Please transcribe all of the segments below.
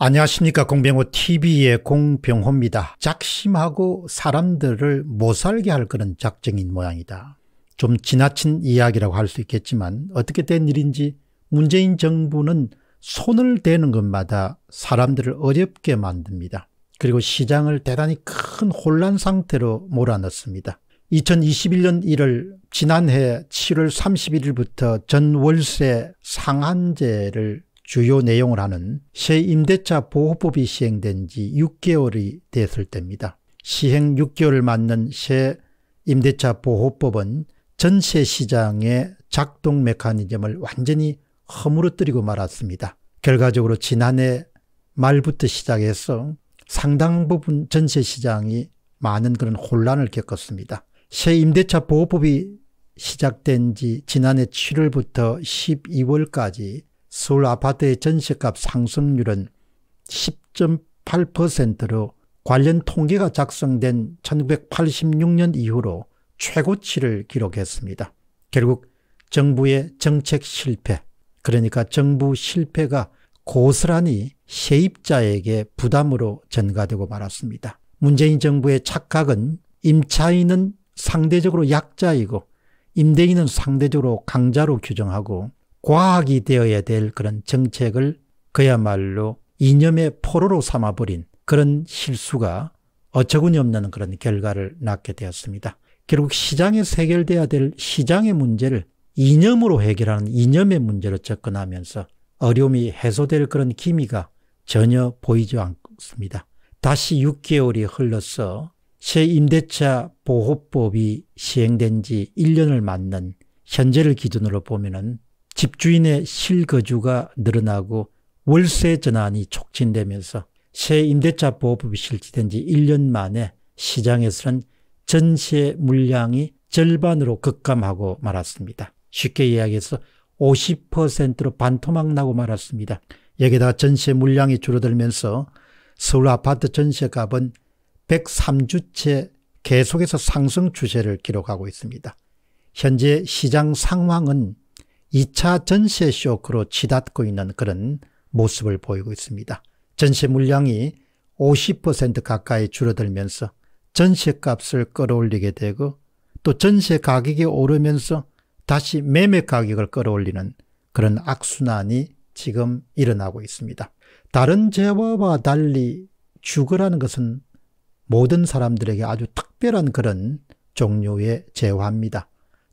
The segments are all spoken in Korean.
안녕하십니까 공병호 TV의 공병호입니다. 작심하고 사람들을 못 살게 할 그런 작정인 모양이다. 좀 지나친 이야기라고 할 수 있겠지만 어떻게 된 일인지 문재인 정부는 손을 대는 것마다 사람들을 어렵게 만듭니다. 그리고 시장을 대단히 큰 혼란 상태로 몰아넣습니다. 2021년 1월 지난해 7월 31일부터 전월세 상한제를 주요 내용을 하는 새 임대차 보호법이 시행된 지 6개월이 됐을 때입니다. 시행 6개월을 맞는 새 임대차 보호법은 전세 시장의 작동 메커니즘을 완전히 허물어뜨리고 말았습니다. 결과적으로 지난해 말부터 시작해서 상당 부분 전세 시장이 많은 그런 혼란을 겪었습니다. 새 임대차 보호법이 시작된 지 지난해 7월부터 12월까지 서울 아파트의 전셋값 상승률은 10.8%로 관련 통계가 작성된 1986년 이후로 최고치를 기록했습니다. 결국 정부의 정책 실패, 그러니까 정부 실패가 고스란히 세입자에게 부담으로 전가되고 말았습니다. 문재인 정부의 착각은 임차인은 상대적으로 약자이고 임대인은 상대적으로 강자로 규정하고 과학이 되어야 될 그런 정책을 그야말로 이념의 포로로 삼아버린 그런 실수가 어처구니 없는 그런 결과를 낳게 되었습니다. 결국 시장에서 해결돼야 될 시장의 문제를 이념으로 해결하는 이념의 문제로 접근하면서 어려움이 해소될 그런 기미가 전혀 보이지 않습니다. 다시 6개월이 흘러서 새 임대차 보호법이 시행된 지 1년을 맞는 현재를 기준으로 보면은 집주인의 실거주가 늘어나고 월세 전환이 촉진되면서 새 임대차 보호법이 실시된 지 1년 만에 시장에서는 전세 물량이 절반으로 급감하고 말았습니다. 쉽게 이야기해서 50%로 반토막 나고 말았습니다. 여기다 전세 물량이 줄어들면서 서울 아파트 전세값은 103주째 계속해서 상승 추세를 기록하고 있습니다. 현재 시장 상황은 2차 전세 쇼크로 치닫고 있는 그런 모습을 보이고 있습니다. 전세 물량이 50% 가까이 줄어들면서 전세값을 끌어올리게 되고 또 전세 가격이 오르면서 다시 매매 가격을 끌어올리는 그런 악순환이 지금 일어나고 있습니다. 다른 재화와 달리 주거라는 것은 모든 사람들에게 아주 특별한 그런 종류의 재화입니다.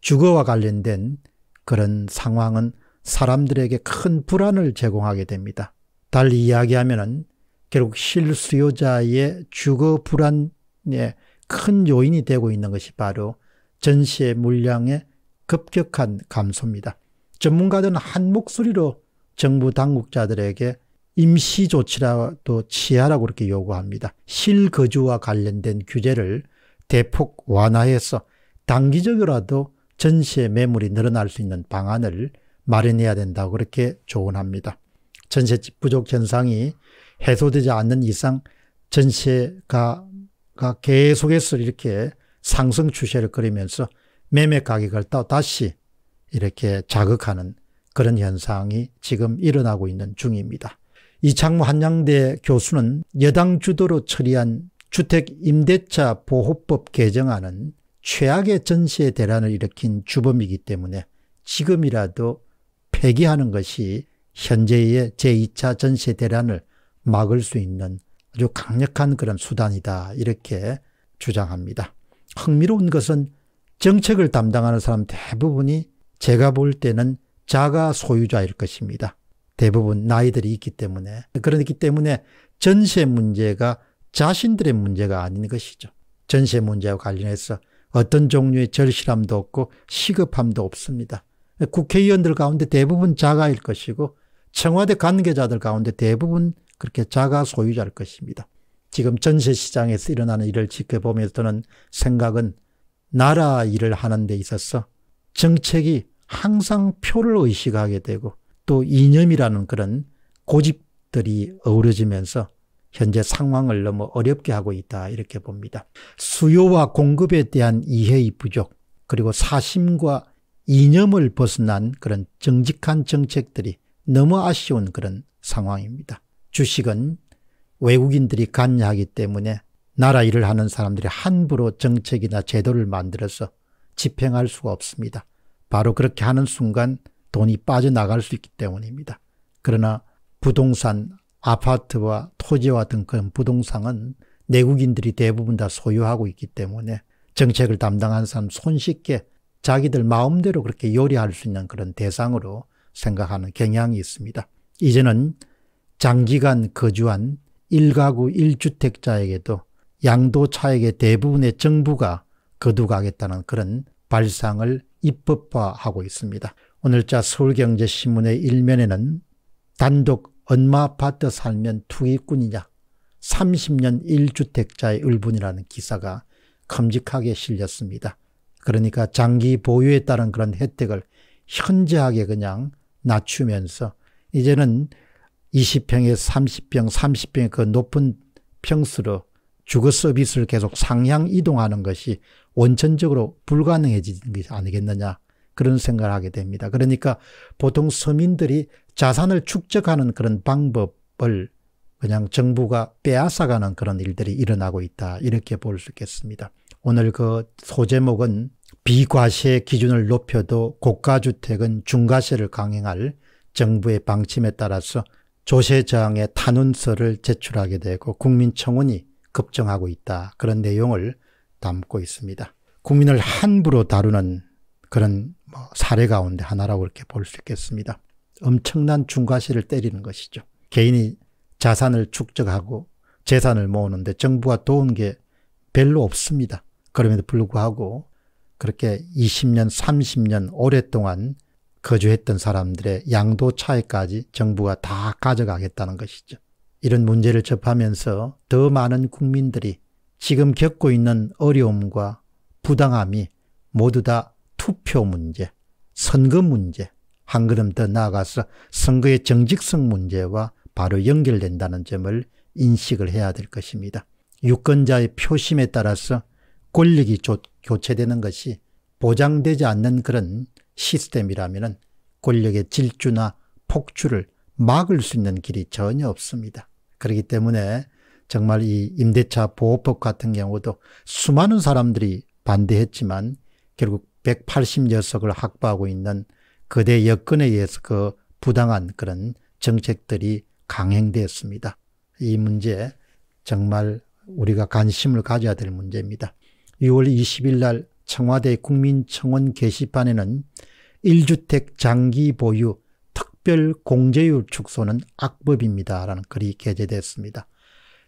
주거와 관련된 그런 상황은 사람들에게 큰 불안을 제공하게 됩니다. 달리 이야기하면 결국 실수요자의 주거 불안의 큰 요인이 되고 있는 것이 바로 전시의 물량의 급격한 감소입니다. 전문가들은 한 목소리로 정부 당국자들에게 임시 조치라도 취하라고 그렇게 요구합니다. 실거주와 관련된 규제를 대폭 완화해서 단기적으로라도 전시의 매물이 늘어날 수 있는 방안을 마련해야 된다고 그렇게 조언합니다. 전세 부족 현상이 해소되지 않는 이상 전세가 계속해서 이렇게 상승 추세를 그리면서 매매 가격을 또 다시 이렇게 자극하는 그런 현상이 지금 일어나고 있는 중입니다. 이창무 한양대 교수는 여당 주도로 처리한 주택임대차 보호법 개정안은 최악의 전시의 대란을 일으킨 주범이기 때문에 지금이라도 폐기하는 것이 현재의 제2차 전시의 대란을 막을 수 있는 아주 강력한 그런 수단이다 이렇게 주장합니다. 흥미로운 것은 정책을 담당하는 사람 대부분이 제가 볼 때는 자가 소유자일 것입니다. 대부분 나이들이 있기 때문에 그렇기 때문에 전세 문제가 자신들의 문제가 아닌 것이죠. 전세 문제와 관련해서 어떤 종류의 절실함도 없고 시급함도 없습니다. 국회의원들 가운데 대부분 자가일 것이고 청와대 관계자들 가운데 대부분 그렇게 자가 소유자일 것입니다. 지금 전세 시장에서 일어나는 일을 지켜보면서 드는 생각은 나라 일을 하는 데 있어서 정책이 항상 표를 의식하게 되고 또 이념이라는 그런 고집들이 어우러지면서 현재 상황을 너무 어렵게 하고 있다 이렇게 봅니다. 수요와 공급에 대한 이해의 부족 그리고 사심과 이념을 벗어난 그런 정직한 정책들이 너무 아쉬운 그런 상황입니다. 주식은 외국인들이 관여하기 때문에 나라 일을 하는 사람들이 함부로 정책이나 제도를 만들어서 집행할 수가 없습니다. 바로 그렇게 하는 순간 돈이 빠져나갈 수 있기 때문입니다. 그러나 부동산, 아파트와 토지와 등 그런 부동산은 내국인들이 대부분 다 소유하고 있기 때문에 정책을 담당한 사람 손쉽게 자기들 마음대로 그렇게 요리할 수 있는 그런 대상으로 생각하는 경향이 있습니다. 이제는 장기간 거주한 1가구 1주택자에게도 양도차액의 대부분의 정부가 거두가겠다는 그런 발상을 입법화하고 있습니다. 오늘자 서울경제신문의 일면에는 단독 얼마 아파트 살면 투기꾼이냐 30년 1주택자의 을분이라는 기사가 큼직하게 실렸습니다. 그러니까 장기 보유에 따른 그런 혜택을 현저하게 그냥 낮추면서 이제는 20평에 30평, 30평의 그 높은 평수로 주거 서비스를 계속 상향 이동하는 것이 원천적으로 불가능해지는 게 아니겠느냐 그런 생각을 하게 됩니다. 그러니까 보통 서민들이 자산을 축적하는 그런 방법을 그냥 정부가 빼앗아가는 그런 일들이 일어나고 있다. 이렇게 볼 수 있겠습니다. 오늘 그 소제목은 비과세 기준을 높여도 고가주택은 중과세를 강행할 정부의 방침에 따라서 조세저항의 탄원서를 제출하게 되고 국민청원이 급증하고 있다. 그런 내용을 담고 있습니다. 국민을 함부로 다루는 그런 뭐 사례 가운데 하나라고 이렇게 볼 수 있겠습니다. 엄청난 중과세를 때리는 것이죠. 개인이 자산을 축적하고 재산을 모으는데 정부가 도운 게 별로 없습니다. 그럼에도 불구하고 그렇게 20년, 30년 오랫동안 거주했던 사람들의 양도 차이까지 정부가 다 가져가겠다는 것이죠. 이런 문제를 접하면서 더 많은 국민들이 지금 겪고 있는 어려움과 부당함이 모두 다 투표 문제, 선거 문제, 한 걸음 더 나아가서 선거의 정직성 문제와 바로 연결된다는 점을 인식을 해야 될 것입니다. 유권자의 표심에 따라서 권력이 교체되는 것이 보장되지 않는 그런 시스템이라면 권력의 질주나 폭주를 막을 수 있는 길이 전혀 없습니다. 그렇기 때문에 정말 이 임대차 보호법 같은 경우도 수많은 사람들이 반대했지만 결국 1 8 0을 확보하고 있는 그대 여건에 의해서 그 부당한 그런 정책들이 강행되었습니다. 이 문제 정말 우리가 관심을 가져야 될 문제입니다. 6월 20일 날 청와대 국민청원 게시판에는 1주택 장기 보유 특별 공제율 축소는 악법입니다. 라는 글이 게재됐습니다.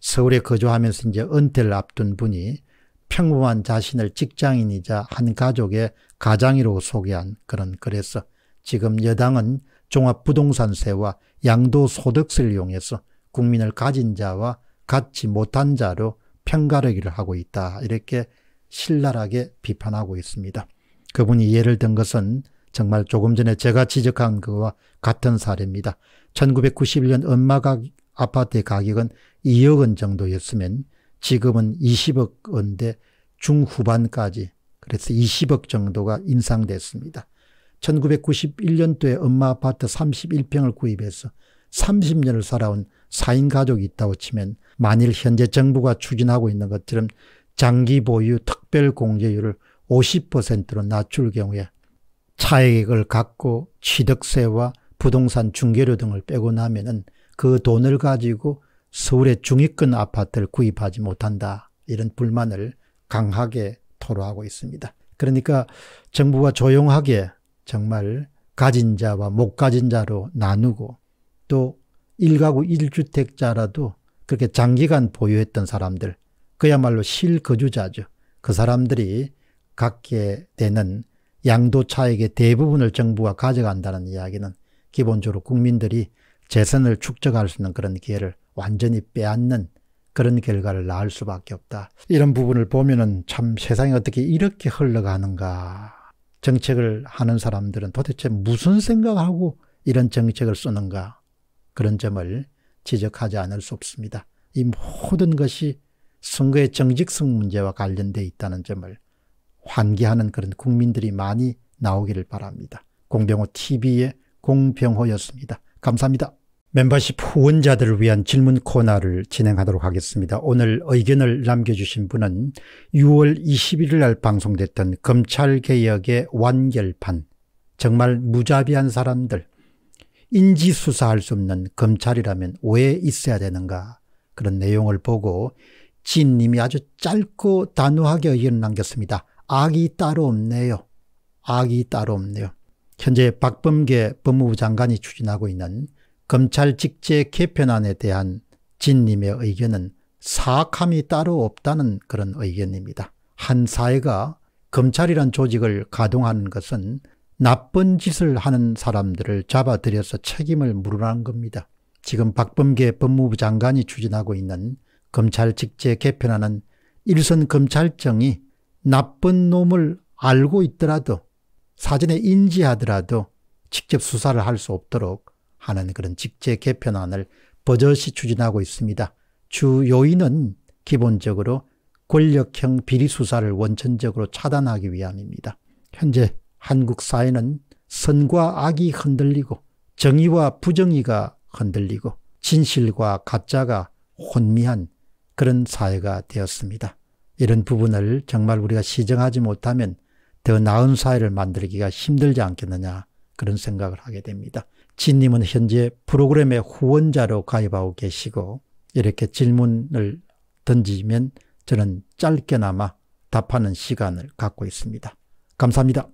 서울에 거주하면서 이제 은퇴를 앞둔 분이 평범한 자신을 직장인이자 한 가족의 가장이로 소개한 그런 글에서 지금 여당은 종합부동산세와 양도소득세를 이용해서 국민을 가진 자와 갖지 못한 자로 편가르기를 하고 있다. 이렇게 신랄하게 비판하고 있습니다. 그분이 예를 든 것은 정말 조금 전에 제가 지적한 그와 같은 사례입니다. 1991년 엄마가 아파트의 가격은 2억 원 정도였으면 지금은 20억 원대 중후반까지 그래서 20억 정도가 인상됐습니다. 1991년도에 엄마 아파트 31평을 구입해서 30년을 살아온 4인 가족이 있다고 치면 만일 현재 정부가 추진하고 있는 것처럼 장기 보유 특별 공제율을 50%로 낮출 경우에 차액을 갖고 취득세와 부동산 중개료 등을 빼고 나면은 그 돈을 가지고 서울의 중위권 아파트를 구입하지 못한다. 이런 불만을 강하게 토로하고 있습니다. 그러니까 정부가 조용하게 정말 가진 자와 못 가진 자로 나누고 또 1가구 1주택자라도 그렇게 장기간 보유했던 사람들 그야말로 실거주자죠. 그 사람들이 갖게 되는 양도차액의 대부분을 정부가 가져간다는 이야기는 기본적으로 국민들이 재산을 축적할 수 있는 그런 기회를 완전히 빼앗는 그런 결과를 낳을 수밖에 없다. 이런 부분을 보면 은참 세상이 어떻게 이렇게 흘러가는가 정책을 하는 사람들은 도대체 무슨 생각하고 이런 정책을 쓰는가 그런 점을 지적하지 않을 수 없습니다. 이 모든 것이 선거의 정직성 문제와 관련돼 있다는 점을 환기하는 그런 국민들이 많이 나오기를 바랍니다. 공병호 TV의 공병호였습니다. 감사합니다. 멤버십 후원자들을 위한 질문 코너를 진행하도록 하겠습니다. 오늘 의견을 남겨주신 분은 6월 21일 날 방송됐던 검찰개혁의 완결판, 정말 무자비한 사람들, 인지수사할 수 없는 검찰이라면 왜 있어야 되는가 그런 내용을 보고 진님이 아주 짧고 단호하게 의견을 남겼습니다. 악이 따로 없네요. 악이 따로 없네요. 현재 박범계 법무부 장관이 추진하고 있는 검찰 직제 개편안에 대한 진님의 의견은 사악함이 따로 없다는 그런 의견입니다. 한 사회가 검찰이란 조직을 가동하는 것은 나쁜 짓을 하는 사람들을 잡아들여서 책임을 물으라는 겁니다. 지금 박범계 법무부 장관이 추진하고 있는 검찰 직제 개편안은 일선 검찰청이 나쁜 놈을 알고 있더라도 사전에 인지하더라도 직접 수사를 할 수 없도록 하는 그런 직제 개편안을 버젓이 추진하고 있습니다. 주 요인은 기본적으로 권력형 비리 수사를 원천적으로 차단하기 위함입니다. 현재 한국 사회는 선과 악이 흔들리고 정의와 부정의가 흔들리고 진실과 가짜가 혼미한 그런 사회가 되었습니다. 이런 부분을 정말 우리가 시정하지 못하면 더 나은 사회를 만들기가 힘들지 않겠느냐 그런 생각을 하게 됩니다. 진님은 현재 프로그램의 후원자로 가입하고 계시고 이렇게 질문을 던지면 저는 짧게나마 답하는 시간을 갖고 있습니다. 감사합니다.